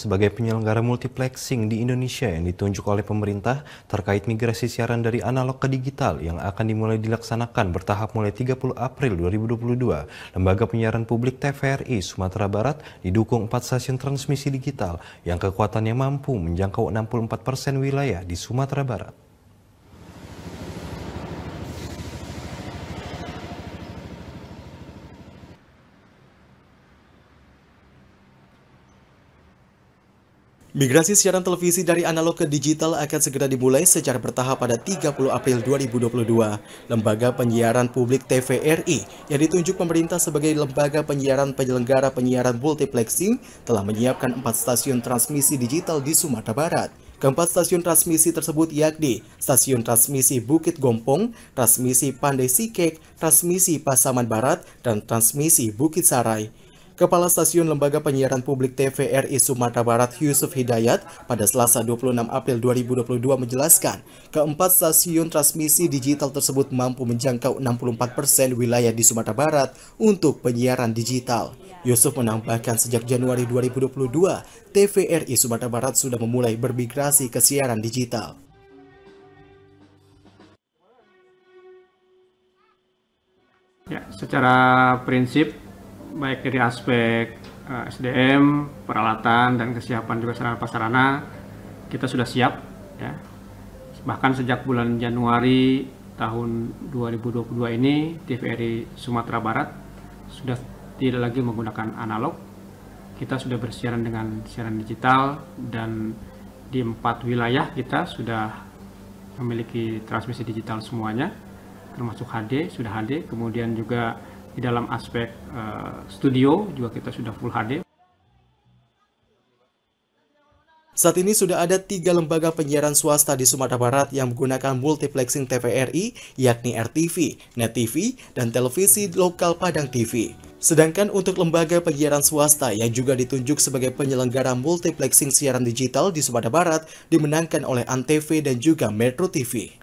sebagai penyelenggara multiplexing di Indonesia yang ditunjuk oleh pemerintah terkait migrasi siaran dari analog ke digital yang akan dimulai dilaksanakan bertahap mulai 30 April 2022. Lembaga Penyiaran Publik TVRI Sumatera Barat didukung 4 stasiun transmisi digital yang kekuatannya mampu menjangkau 64% wilayah di Sumatera Barat. Migrasi siaran televisi dari analog ke digital akan segera dimulai secara bertahap pada 30 April 2022. Lembaga Penyiaran Publik TVRI yang ditunjuk pemerintah sebagai lembaga penyiaran penyelenggara penyiaran multiplexing telah menyiapkan empat stasiun transmisi digital di Sumatera Barat. Keempat stasiun transmisi tersebut yakni stasiun transmisi Bukit Gompong, transmisi Pandai Sikek, transmisi Pasaman Barat, dan transmisi Bukit Sarai. Kepala Stasiun Lembaga Penyiaran Publik TVRI Sumatera Barat Yusuf Hidayat pada Selasa 26 April 2022 menjelaskan, keempat stasiun transmisi digital tersebut mampu menjangkau 64% wilayah di Sumatera Barat untuk penyiaran digital. Yusuf menambahkan sejak Januari 2022, TVRI Sumatera Barat sudah memulai bermigrasi ke siaran digital. Ya, secara prinsip baik dari aspek eh, SDM, peralatan dan kesiapan juga sarana prasarana kita sudah siap ya. Bahkan sejak bulan Januari tahun 2022 ini TVRI Sumatera Barat sudah tidak lagi menggunakan analog. Kita sudah bersiaran dengan siaran digital dan di empat wilayah kita sudah memiliki transmisi digital semuanya termasuk HD, sudah HD, kemudian juga di dalam aspek uh, studio juga kita sudah full HD. Saat ini sudah ada tiga lembaga penyiaran swasta di Sumatera Barat yang menggunakan multiplexing TVRI, yakni RTV, Net dan televisi lokal Padang TV. Sedangkan untuk lembaga penyiaran swasta yang juga ditunjuk sebagai penyelenggara multiplexing siaran digital di Sumatera Barat dimenangkan oleh Antv dan juga Metro TV.